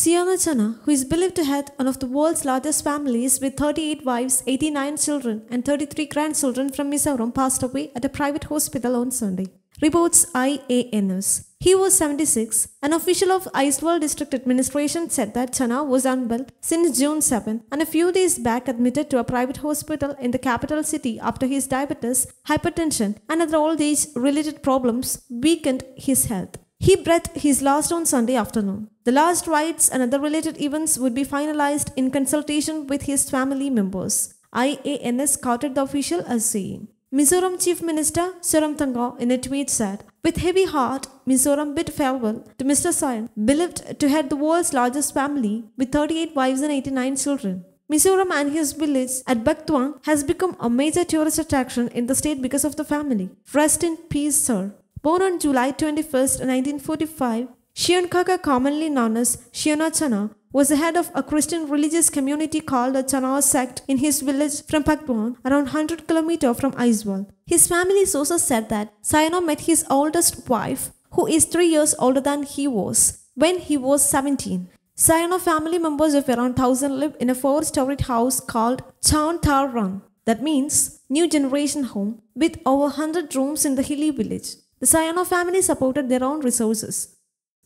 Siamachana, who is believed to have one of the world's largest families with 38 wives, 89 children, and 33 grandchildren from Mizoram, passed away at a private hospital on Sunday, reports IANS. He was 76. An official of Aiswal District Administration said that Chana was unwell since June 7 and a few days back admitted to a private hospital in the capital city after his diabetes, hypertension, and other old age related problems weakened his health. He breathed his last on Sunday afternoon. The last rites and other related events would be finalized in consultation with his family members. IANS quoted the official as saying. Mizoram Chief Minister Thanga in a tweet said, With heavy heart, Mizoram bid farewell to Mr. Sayan, believed to head the world's largest family with 38 wives and 89 children. Mizoram and his village at Baktuang has become a major tourist attraction in the state because of the family. Rest in peace, sir. Born on July 21, 1945, Shion Kaka, commonly known as Shionachana, was the head of a Christian religious community called the Chanawa sect in his village from Pakbon, around 100 km from Aizwal. His family sources said that Sayano met his oldest wife, who is 3 years older than he was, when he was 17. Sayano family members of around 1000 live in a four-storied house called Chon Tarang, that means New Generation Home, with over 100 rooms in the hilly village. The Sayano family supported their own resources.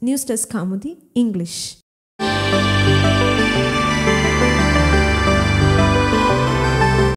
News Desk Kamudi, English.